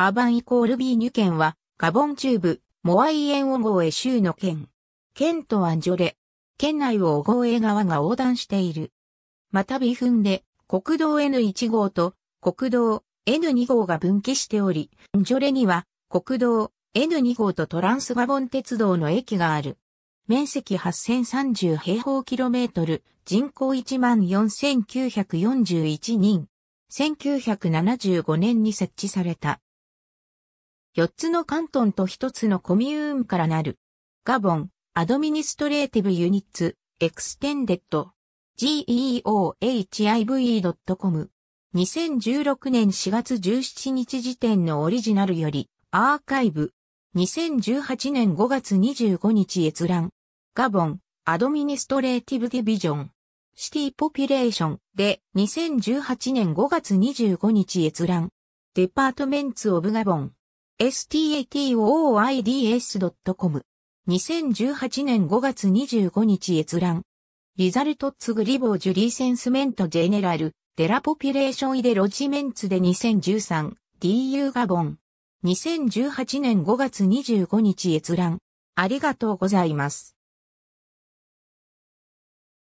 アーバンイコールビーニュ県は、ガボン中部、モアイエンオゴエ州の県。県とアンジョレ。県内をオゴエ川が横断している。またビフンで、国道 N1 号と国道 N2 号が分岐しており、アンジョレには国道 N2 号とトランスガボン鉄道の駅がある。面積8030平方キロメートル、人口14941人。1975年に設置された。4つの関東と1つのコミューンからなる。ガボン、アドミニストレーティブユニッツ、エクステンデッド、g e o h i v c o m 2016年4月17日時点のオリジナルより、アーカイブ。2018年5月25日閲覧。ガボン、アドミニストレーティブディビジョン。シティポピュレーションで2018年5月25日閲覧。デパートメンツオブガボン。s t a t o i d s c o m 2018年5月25日閲覧。リザルトツグリボージュリーセンスメントジェネラル、デラポピュレーションイデロジメンツで 2013DU ガボン。2018年5月25日閲覧。ありがとうございます。